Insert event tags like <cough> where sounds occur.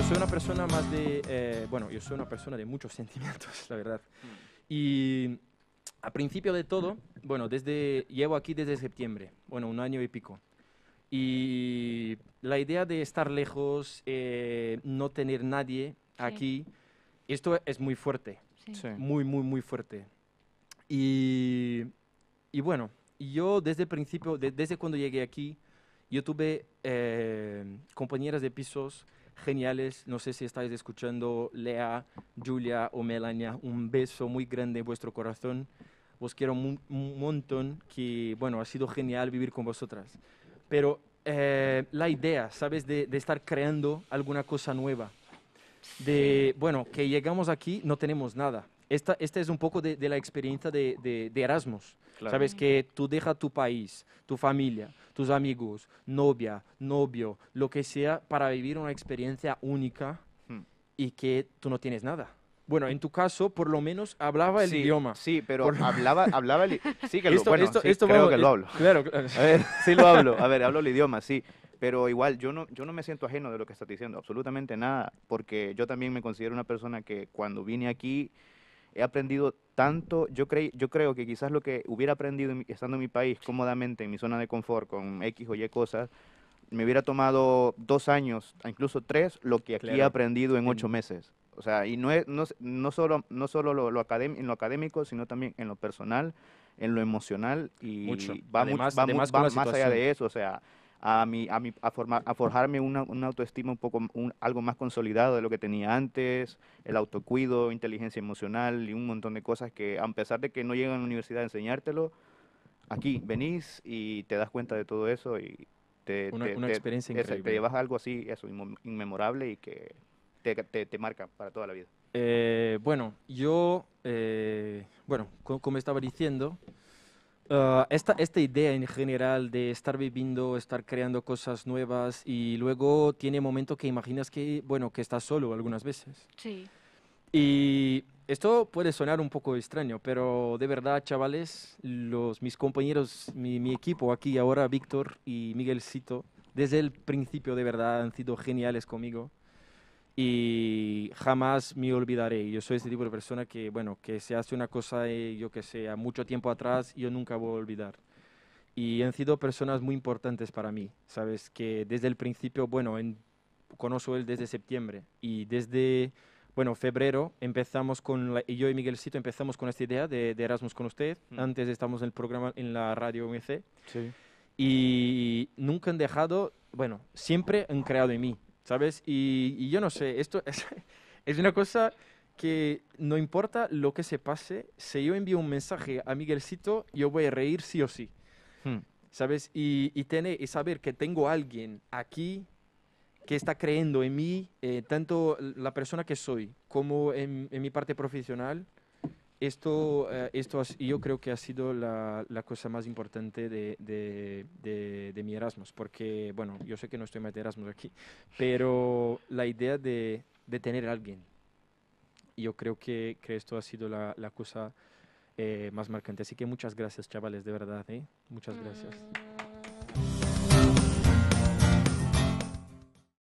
yo soy una persona más de, eh, bueno, yo soy una persona de muchos <laughs> sentimientos, la verdad. Mm. Y a principio de todo, bueno, desde, llevo aquí desde septiembre, bueno, un año y pico. Y la idea de estar lejos, eh, no tener nadie aquí, esto es muy fuerte, sí. muy, muy, muy fuerte. Y, y bueno, yo desde el principio, desde cuando llegué aquí, yo tuve eh, compañeras de pisos geniales. No sé si estáis escuchando, Lea, Julia o Melania, un beso muy grande en vuestro corazón. Os quiero un montón, que bueno, ha sido genial vivir con vosotras. Pero eh, la idea, ¿sabes? De, de, estar creando alguna cosa nueva. De, bueno, que llegamos aquí, no tenemos nada esta, es un poco de, la experiencia de, Erasmus. Sabes que tú dejas tu país, tu familia, tus amigos, novia, novio, lo que sea, para vivir una experiencia única hmm. y que tú no tienes nada. Bueno, en tu caso, por lo menos hablaba el idioma. Sí, pero hablaba, <laughs> hablaba el Sí, que esto, sí, esto que lo hablo. Claro, A ver, sí lo hablo. A ver, hablo el idioma, sí. Pero igual, yo no, yo no me siento ajeno de lo que estás diciendo, absolutamente nada, porque yo también me considero una persona que cuando vine aquí he aprendido tanto, yo, creí, yo creo que quizás lo que hubiera aprendido estando en mi país cómodamente, en mi zona de confort, con X o Y cosas, me hubiera tomado dos años, incluso tres, lo que aquí he aprendido en ocho meses. O sea, y no, es, no, no solo, no solo lo, lo en lo académico, sino también en lo personal, en lo emocional, y Mucho. va, va, va más allá de eso. O sea, a, a, forjarme una, autoestima un poco, algo más consolidado de lo que tenía antes, el autocuido, inteligencia emocional y un montón de cosas que a pesar de que no llegan a la universidad a enseñártelo, aquí venís y te das cuenta de todo eso y te, una, experiencia llevas algo así, eso, inmemorable y que te, marca para toda la vida. Eh, bueno, yo, eh, bueno, como estaba diciendo, Ah, esta, esta idea en general de estar viviendo, estar creando cosas nuevas y luego tiene momentos que imaginas que, bueno, que estás solo algunas veces. Sí. Y esto puede sonar un poco extraño, pero de verdad, chavales, los, mis compañeros, mi, mi equipo aquí ahora, Víctor y miguel cito desde el principio de verdad han sido geniales conmigo y jamás me olvidaré. Yo soy ese tipo de persona que, bueno, que se hace una cosa, eh, yo que sé, mucho tiempo atrás, yo nunca voy a olvidar. Y han sido personas muy importantes para mí, ¿sabes? Que desde el principio, bueno, conozco él desde septiembre y desde, bueno, febrero empezamos con, yo y Miguelcito empezamos con esta idea de, Erasmus con usted. Mm. Antes estábamos en el programa, en la radio MC. Sí. Y nunca han dejado, bueno, siempre han creado en mí ¿sabes? Y, yo no sé, esto <laughs> es, una cosa que no importa lo que se pase, si yo envío un mensaje a Miguelcito, yo voy a reír sí o sí, hmm. ¿sabes? Y, y, tener, y saber que tengo alguien aquí que está creyendo en mí, eh, tanto la persona que soy como en, en mi parte profesional, esto, eh, esto yo creo que ha sido la, la cosa más importante de, de, de, mi Erasmus, porque, bueno, yo sé que no estoy más de Erasmus aquí, pero la idea de, tener a alguien, yo creo que, esto ha sido la, la cosa eh, más marcante. Así que muchas gracias, chavales, de verdad, ¿eh? Muchas gracias. Mm.